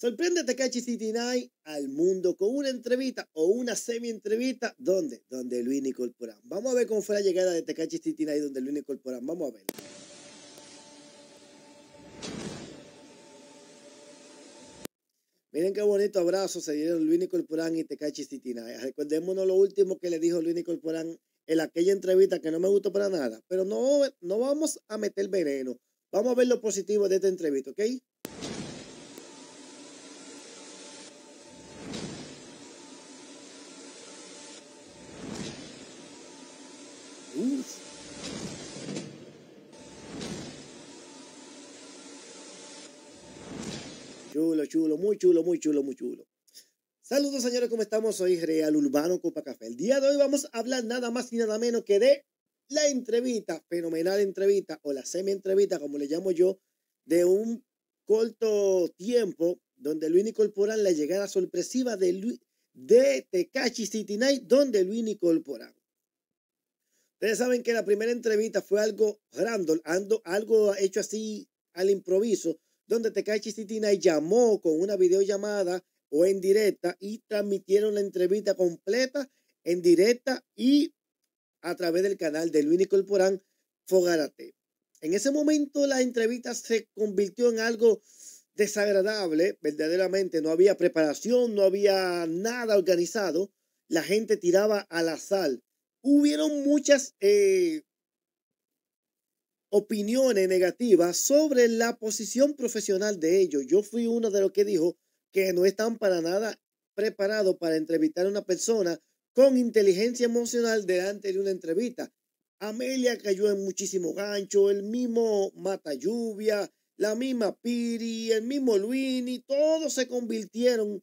Sorprende City 69 al mundo con una entrevista o una semi-entrevista. ¿Dónde? Donde Luis Nicolporán. Vamos a ver cómo fue la llegada de Tekachi y donde Luis Nicolporán. Vamos a ver. Miren qué bonito abrazo se dieron Luis Nicolporán y Tekachi 69. Recordémonos lo último que le dijo Luis Nicolporán en aquella entrevista que no me gustó para nada. Pero no, no vamos a meter veneno. Vamos a ver lo positivo de esta entrevista, ¿ok? Chulo, chulo, muy chulo, muy chulo, muy chulo. Saludos señores, ¿cómo estamos? hoy, Real Urbano Copa Café. El día de hoy vamos a hablar nada más y nada menos que de la entrevista, fenomenal entrevista o la semi-entrevista, como le llamo yo, de un corto tiempo donde Luis Nicol la llegada sorpresiva de, de Tecachi City Night, donde Luis Nicol Ustedes saben que la primera entrevista fue algo random, algo hecho así al improviso, donde Chistitina y llamó con una videollamada o en directa y transmitieron la entrevista completa en directa y a través del canal de Luis Corporán Fogarate. En ese momento la entrevista se convirtió en algo desagradable, verdaderamente no había preparación, no había nada organizado, la gente tiraba a la sal. Hubieron muchas eh, opiniones negativas sobre la posición profesional de ellos. Yo fui uno de los que dijo que no están para nada preparados para entrevistar a una persona con inteligencia emocional delante de una entrevista. Amelia cayó en muchísimo gancho, el mismo Mata Lluvia, la misma Piri, el mismo Luini, todos se convirtieron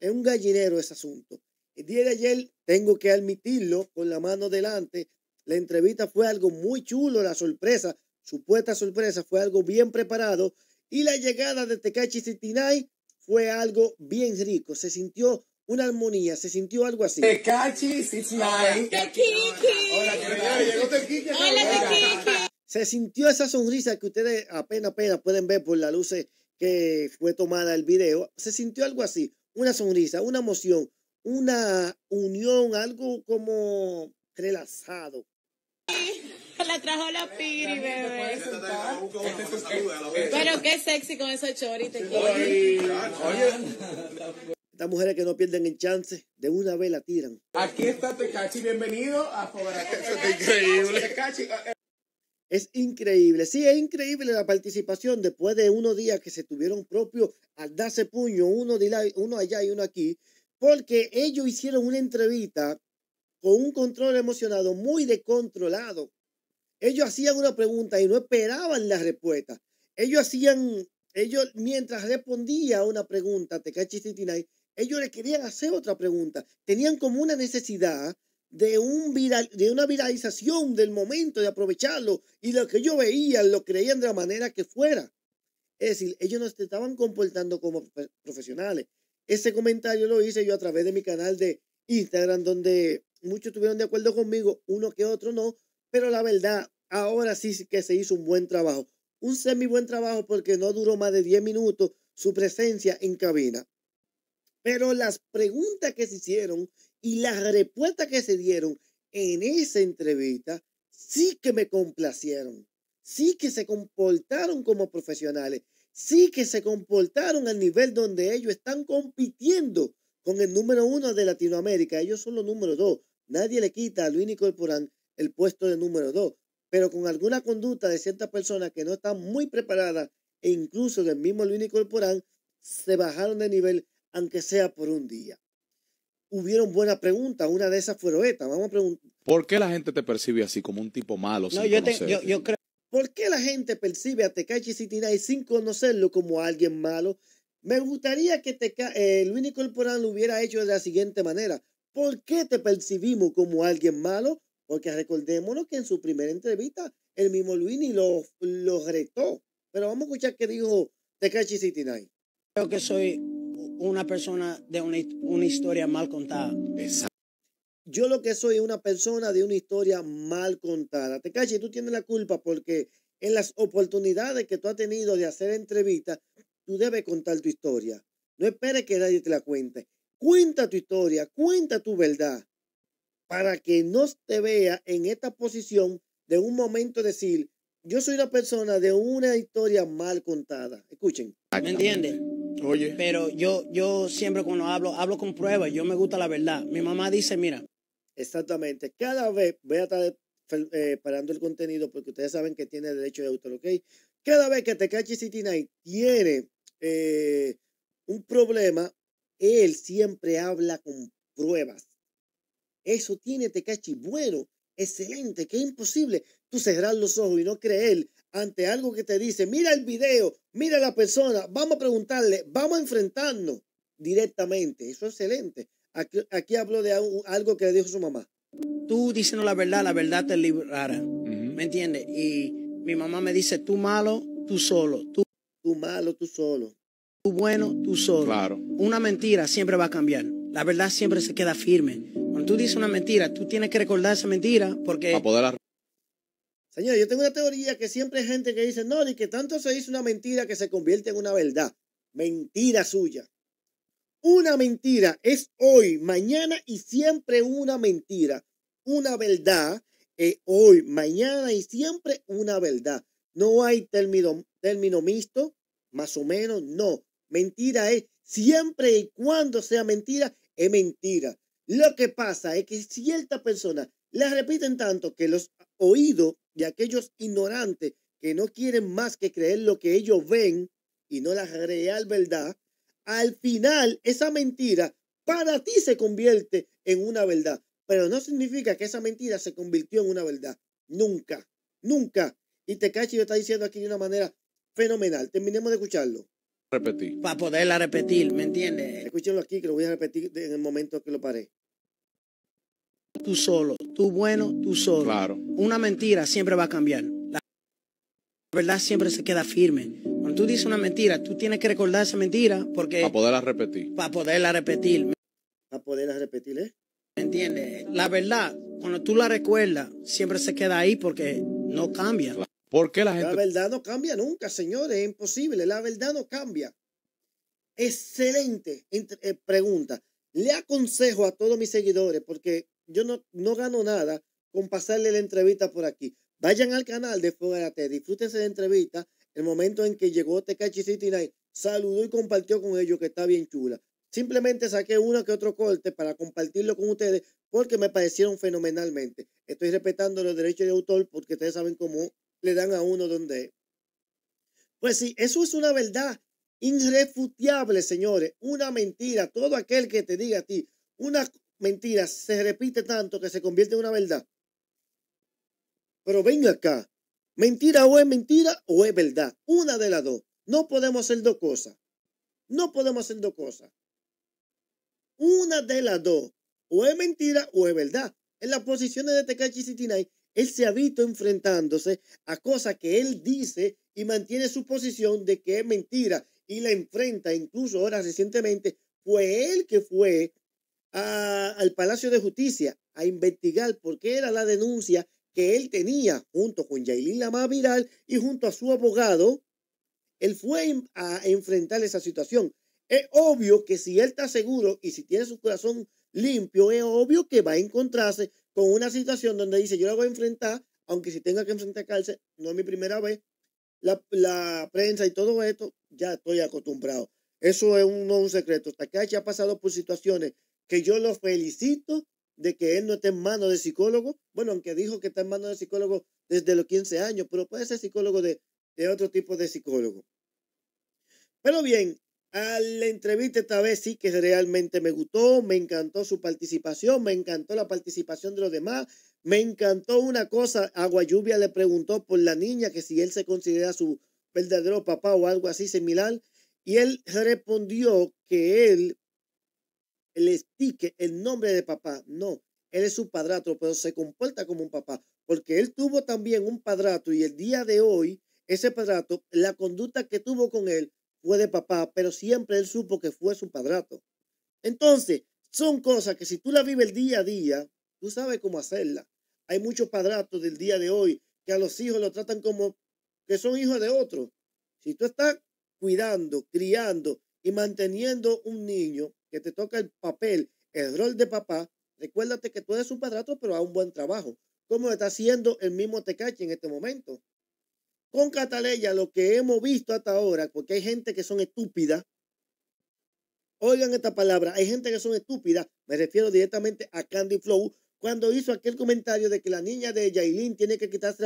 en un gallinero ese asunto. El día de ayer, tengo que admitirlo con la mano delante, la entrevista fue algo muy chulo, la sorpresa, supuesta sorpresa, fue algo bien preparado y la llegada de Tekachi Sitinai fue algo bien rico. Se sintió una armonía, se sintió algo así. Tecachi Sitinay. Hola, Hola, Tekiki. Se sintió esa sonrisa que ustedes apenas, apenas pueden ver por la luz que fue tomada el video. Se sintió algo así, una sonrisa, una emoción, una unión, algo como relajado, La trajo la piri, bebé. Pero qué sexy con esos choritos. Estas mujeres que no pierden el chance, de una vez la tiran. Aquí está Tecachi, bienvenido a es increíble. Eh, eh. Es increíble, sí, es increíble la participación después de unos días que se tuvieron propios al darse puño, uno, de uno allá y uno aquí, porque ellos hicieron una entrevista con un control emocionado muy descontrolado. Ellos hacían una pregunta y no esperaban la respuesta. Ellos hacían, ellos mientras respondía una pregunta, ellos le querían hacer otra pregunta. Tenían como una necesidad de, un de una viralización del momento, de aprovecharlo. Y lo que ellos veían, lo creían de la manera que fuera. Es decir, ellos no se estaban comportando como profesionales. Ese comentario lo hice yo a través de mi canal de Instagram, donde muchos estuvieron de acuerdo conmigo, uno que otro no, pero la verdad, ahora sí que se hizo un buen trabajo. Un semi buen trabajo porque no duró más de 10 minutos su presencia en cabina. Pero las preguntas que se hicieron y las respuestas que se dieron en esa entrevista sí que me complacieron, sí que se comportaron como profesionales, sí que se comportaron al nivel donde ellos están compitiendo con el número uno de Latinoamérica. Ellos son los número dos. Nadie le quita a Luis corporal el puesto de número 2, pero con alguna conducta de ciertas personas que no están muy preparadas e incluso del mismo Luis corporal se bajaron de nivel, aunque sea por un día. Hubieron buenas preguntas, una de esas fue esta. Vamos a preguntar. ¿Por qué la gente te percibe así como un tipo malo? No, sin ¿Por qué la gente percibe a Tecachi y sin conocerlo como alguien malo? Me gustaría que Teca, eh, Luis lo hubiera hecho de la siguiente manera. ¿Por qué te percibimos como alguien malo? Porque recordémonos que en su primera entrevista el mismo Luini lo, lo retó. Pero vamos a escuchar qué dijo City Night. Creo que soy una persona de una, historia mal contada. Yo lo que soy es una persona de una historia mal contada. Tekashi, tú tienes la culpa porque en las oportunidades que tú has tenido de hacer entrevistas, tú debes contar tu historia. No esperes que nadie te la cuente. Cuenta tu historia, cuenta tu verdad, para que no te vea en esta posición de un momento decir, yo soy una persona de una historia mal contada. Escuchen. ¿Me entiendes? Oye. Pero yo, yo siempre cuando hablo, hablo con pruebas. Yo me gusta la verdad. Mi mamá dice, mira. Exactamente. Cada vez voy a estar eh, parando el contenido porque ustedes saben que tiene derecho de autor, ¿ok? Cada vez que Catchy City Night tiene eh, un problema, él siempre habla con pruebas. Eso tiene Tecachi bueno, excelente, que imposible tú cerrar los ojos y no creer ante algo que te dice, mira el video, mira la persona, vamos a preguntarle, vamos a enfrentarnos directamente. Eso es excelente. Aquí, hablo de algo que le dijo su mamá. Tú diciendo la verdad, la verdad te librará. ¿Me entiendes? Y mi mamá me dice, tú malo, tú solo. tú malo, tú solo tú bueno, tú solo. Claro. Una mentira siempre va a cambiar. La verdad siempre se queda firme. Cuando tú dices una mentira, tú tienes que recordar esa mentira porque... Para Señor, yo tengo una teoría que siempre hay gente que dice, no, ni que tanto se dice una mentira que se convierte en una verdad. Mentira suya. Una mentira es hoy, mañana y siempre una mentira. Una verdad es hoy, mañana y siempre una verdad. No hay término, término mixto, más o menos, no. Mentira es siempre y cuando sea mentira, es mentira. Lo que pasa es que cierta personas la repiten tanto que los oídos de aquellos ignorantes que no quieren más que creer lo que ellos ven y no la real verdad, al final esa mentira para ti se convierte en una verdad. Pero no significa que esa mentira se convirtió en una verdad. Nunca, nunca. Y te y lo está diciendo aquí de una manera fenomenal. Terminemos de escucharlo repetir. Para poderla repetir, ¿me entiendes? Escúchenlo aquí, que lo voy a repetir en el momento que lo paré. Tú solo, tú bueno, tú solo. Claro. Una mentira siempre va a cambiar. La verdad siempre se queda firme. Cuando tú dices una mentira, tú tienes que recordar esa mentira porque... Para poderla repetir. Para poderla repetir. Para poderla repetir, ¿eh? ¿Me entiendes? La verdad, cuando tú la recuerdas, siempre se queda ahí porque no cambia la verdad no cambia nunca, señores, es imposible, la verdad no cambia. Excelente eh, pregunta. Le aconsejo a todos mis seguidores, porque yo no, no gano nada con pasarle la entrevista por aquí. Vayan al canal de Fogarate. disfrútense de la entrevista, el momento en que llegó Tecachi City Night, saludó y compartió con ellos que está bien chula. Simplemente saqué uno que otro corte para compartirlo con ustedes porque me parecieron fenomenalmente. Estoy respetando los derechos de autor porque ustedes saben cómo le dan a uno donde. Pues sí, eso es una verdad irrefutable, señores. Una mentira. Todo aquel que te diga a ti una mentira se repite tanto que se convierte en una verdad. Pero ven acá. Mentira o es mentira o es verdad. Una de las dos. No podemos hacer dos cosas. No podemos hacer dos cosas. Una de las dos. O es mentira o es verdad. En las posiciones de Tekachi Sitinay él se ha visto enfrentándose a cosas que él dice y mantiene su posición de que es mentira y la enfrenta. Incluso ahora recientemente fue él que fue al Palacio de Justicia a investigar por qué era la denuncia que él tenía junto con Yailin Lamá Viral y junto a su abogado. Él fue a enfrentar esa situación. Es obvio que si él está seguro y si tiene su corazón limpio, es obvio que va a encontrarse con una situación donde dice, yo la voy a enfrentar, aunque si tenga que enfrentar cárcel, no es mi primera vez, la, prensa y todo esto, ya estoy acostumbrado. Eso es un, secreto. un secreto. Takashi ha pasado por situaciones que yo lo felicito de que él no esté en manos de psicólogo. Bueno, aunque dijo que está en manos de psicólogo desde los 15 años, pero puede ser psicólogo de, de otro tipo de psicólogo. Pero bien, a ah, la entrevista esta vez sí que realmente me gustó, me encantó su participación, me encantó la participación de los demás, me encantó una cosa, Agua Lluvia le preguntó por la niña que si él se considera su verdadero papá o algo así similar, y él respondió que él le explique el nombre de papá, no, él es su padrastro, pero se comporta como un papá, porque él tuvo también un padrato. y el día de hoy, ese padrato, la conducta que tuvo con él fue de papá, pero siempre él supo que fue su padrato. Entonces, son cosas que si tú la vives el día a día, tú sabes cómo hacerla. Hay muchos padratos del día de hoy que a los hijos lo tratan como que son hijos de otros. Si tú estás cuidando, criando y manteniendo un niño que te toca el papel, el rol de papá, recuérdate que tú eres un padrato, pero a un buen trabajo. Como está haciendo el mismo Tecachi en este momento. Con Cataleya, lo que hemos visto hasta ahora, porque hay gente que son estúpidas, oigan esta palabra, hay gente que son estúpidas, me refiero directamente a Candy Flow, cuando hizo aquel comentario de que la niña de Yailin tiene que quitarse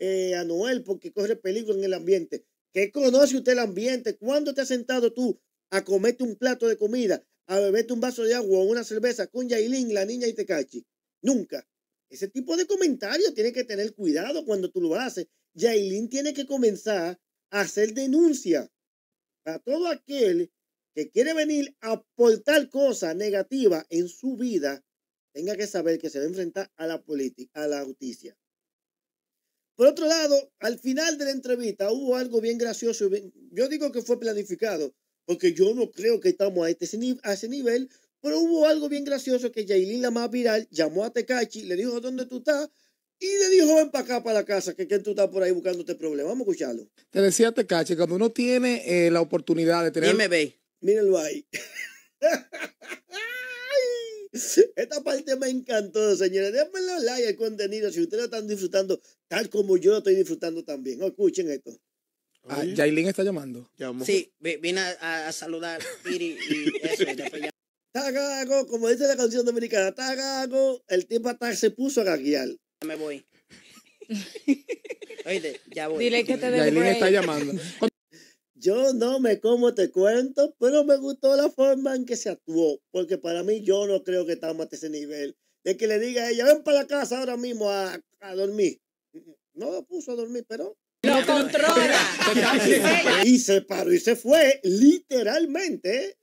eh, a Noel porque corre peligro en el ambiente. ¿Qué conoce usted el ambiente? ¿Cuándo te has sentado tú a comerte un plato de comida, a beberte un vaso de agua o una cerveza con Yailin, la niña y Tecachi? Nunca. Ese tipo de comentarios tiene que tener cuidado cuando tú lo haces. Jailin tiene que comenzar a hacer denuncia a todo aquel que quiere venir a aportar cosas negativas en su vida, tenga que saber que se va a enfrentar a la política, a la justicia. Por otro lado, al final de la entrevista hubo algo bien gracioso. Yo digo que fue planificado, porque yo no creo que estamos este a, ese nivel, pero hubo algo bien gracioso que Yailin, la más viral, llamó a Tecachi, le dijo dónde tú estás, y le dijo, ven para acá, para la casa, que, que tú estás por ahí buscando este problema. Vamos a escucharlo. Te decía te caché cuando uno tiene eh, la oportunidad de tener... Dime, ve. Mírenlo ahí. Esta parte me encantó, señores. Déjenme like el contenido si ustedes lo están disfrutando tal como yo lo estoy disfrutando también. Escuchen esto. Ah, está llamando. Sí, vine a, saludar Piri y eso. Tagago, como dice la canción dominicana, Tagago, el tiempo hasta se puso a gaguear me voy. Oye, ya voy. Dile que te está llamando. Yo no me como te cuento, pero me gustó la forma en que se actuó, porque para mí yo no creo que estamos a ese nivel. De que le diga a ella, ven para la casa ahora mismo a, dormir. No lo puso a dormir, pero... ¡Lo controla! y se paró y se fue, literalmente.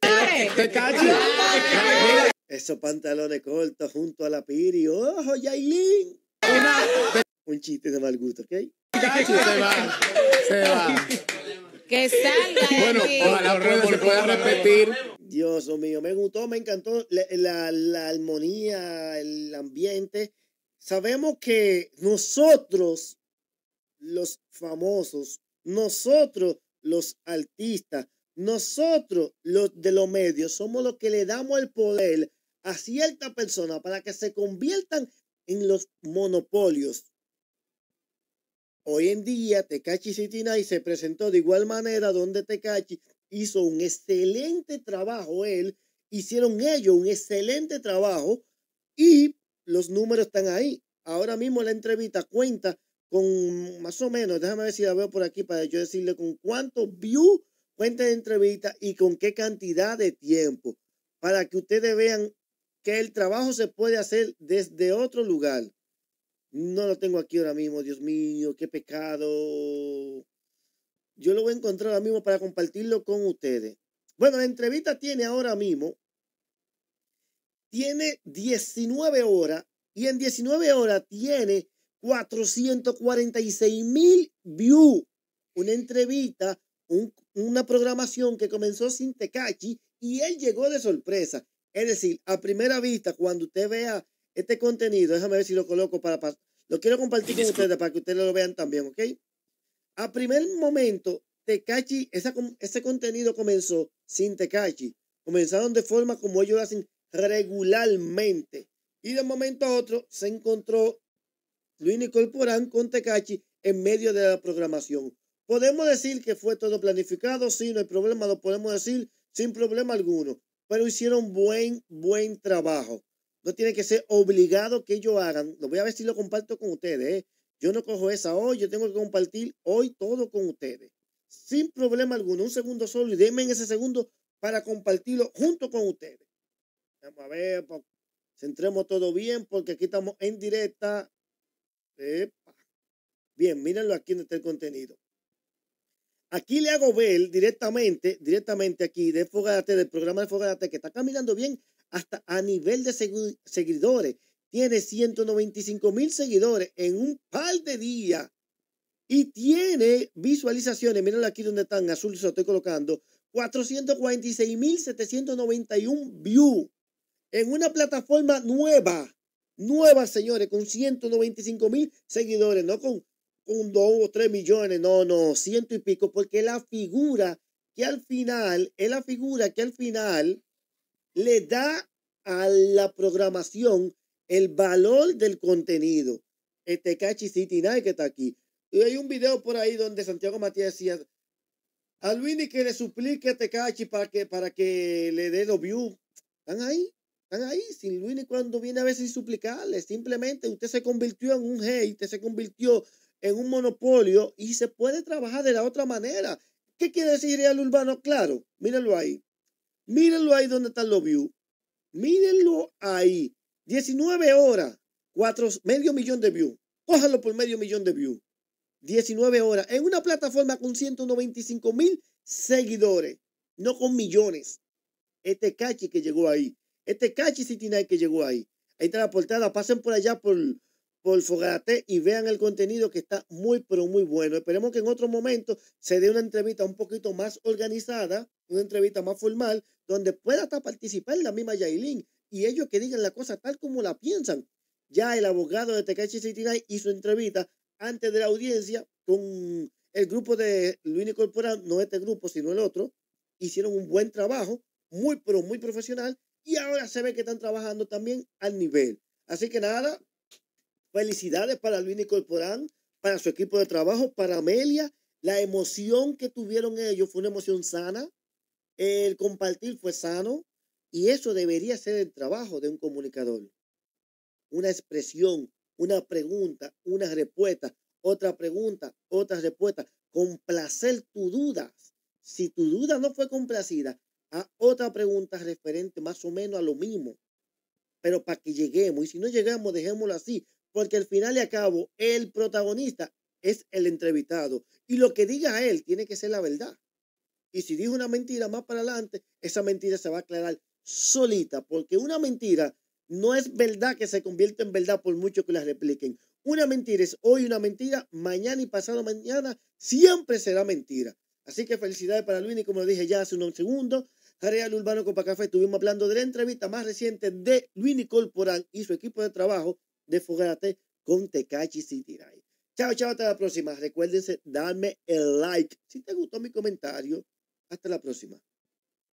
Esos pantalones cortos junto a la piri. ¡Ojo, Yailin! Un chiste de mal gusto, ¿ok? se va, se va. Que salga. Bueno, repetir. Dios mío, me gustó, me encantó la, la armonía, el ambiente. Sabemos que nosotros, los famosos, nosotros, los artistas, nosotros, los de los medios, somos los que le damos el poder a cierta persona para que se conviertan en los monopolios. Hoy en día, Tecachi y se presentó de igual manera donde Tecachi hizo un excelente trabajo. Él hicieron ellos un excelente trabajo y los números están ahí. Ahora mismo la entrevista cuenta con más o menos, déjame ver si la veo por aquí para yo decirle con cuánto views cuenta de entrevista y con qué cantidad de tiempo. Para que ustedes vean que el trabajo se puede hacer desde otro lugar. No lo tengo aquí ahora mismo, Dios mío, qué pecado. Yo lo voy a encontrar ahora mismo para compartirlo con ustedes. Bueno, la entrevista tiene ahora mismo, tiene 19 horas y en 19 horas tiene 446 mil views. Una entrevista, una programación que comenzó sin Tecachi y él llegó de sorpresa. Es decir, a primera vista, cuando usted vea este contenido, déjame ver si lo coloco para... lo quiero compartir con ustedes para que ustedes lo vean también, ¿ok? A primer momento, Tecachi, ese contenido comenzó sin Tekachi. Comenzaron de forma como ellos hacen regularmente. Y de un momento a otro se encontró Luis Nicol con Tekachi en medio de la programación. Podemos decir que fue todo planificado, si no hay problema, lo podemos decir sin problema alguno pero hicieron buen, buen trabajo. No tiene que ser obligado que ellos hagan. Lo voy a ver si lo comparto con ustedes. ¿eh? Yo no cojo esa hoy, yo tengo que compartir hoy todo con ustedes. Sin problema alguno, un segundo solo y denme ese segundo para compartirlo junto con ustedes. Vamos a ver, pues, centremos todo bien porque aquí estamos en directa. Bien, mírenlo aquí en está el contenido. Aquí le hago ver directamente, directamente aquí de Fogate, del programa de Fogarate, que está caminando bien hasta a nivel de seguidores. Tiene 195 mil seguidores en un par de días. Y tiene visualizaciones, Míralo aquí donde están, azul se lo estoy colocando, 446.791 view en una plataforma nueva, nueva señores, con 195 mil seguidores, no con un, dos o tres millones, no, no, ciento y pico, porque la figura que al final, es la figura que al final le da a la programación el valor del contenido. Este Cachi City Night que está aquí. Y hay un video por ahí donde Santiago Matías decía a Luini que le suplique a Tecachi este para que, para que le dé los views. Están ahí, están ahí. Sin Luini cuando viene a veces suplicarle, simplemente usted se convirtió en un hate, usted se convirtió en un monopolio y se puede trabajar de la otra manera. ¿Qué quiere decir el urbano? Claro, mírenlo ahí. Mírenlo ahí donde están los views. Mírenlo ahí. 19 horas, cuatro, medio millón de views. Cójanlo por medio millón de views. 19 horas. En una plataforma con 195 mil seguidores. No con millones. Este cachi que llegó ahí. Este cachi City Night que llegó ahí. Ahí está la portada. Pasen por allá por, por y vean el contenido que está muy, pero muy bueno. Esperemos que en otro momento se dé una entrevista un poquito más organizada, una entrevista más formal, donde pueda hasta participar la misma Yailin y ellos que digan la cosa tal como la piensan. Ya el abogado de Tekashi Night hizo entrevista antes de la audiencia con el grupo de Luini Corporal, no este grupo, sino el otro. Hicieron un buen trabajo, muy, pero muy profesional. Y ahora se ve que están trabajando también al nivel. Así que nada, Felicidades para Luis Nicolporán, para su equipo de trabajo, para Amelia. La emoción que tuvieron ellos fue una emoción sana. El compartir fue sano. Y eso debería ser el trabajo de un comunicador. Una expresión, una pregunta, una respuesta, otra pregunta, otra respuesta. Complacer tu dudas. Si tu duda no fue complacida, a otra pregunta referente más o menos a lo mismo. Pero para que lleguemos, y si no llegamos, dejémoslo así, porque al final y a cabo el protagonista es el entrevistado y lo que diga él tiene que ser la verdad. Y si dijo una mentira más para adelante, esa mentira se va a aclarar solita, porque una mentira no es verdad que se convierte en verdad por mucho que la repliquen. Una mentira es hoy una mentira, mañana y pasado mañana siempre será mentira. Así que felicidades para Luini, y como lo dije ya hace unos segundos, Real Urbano Café estuvimos hablando de la entrevista más reciente de Luini Corporan y su equipo de trabajo de Fogate con Tecachi Citiray. Chao, chao, hasta la próxima. Recuérdense, darme el like. Si te gustó mi comentario, hasta la próxima.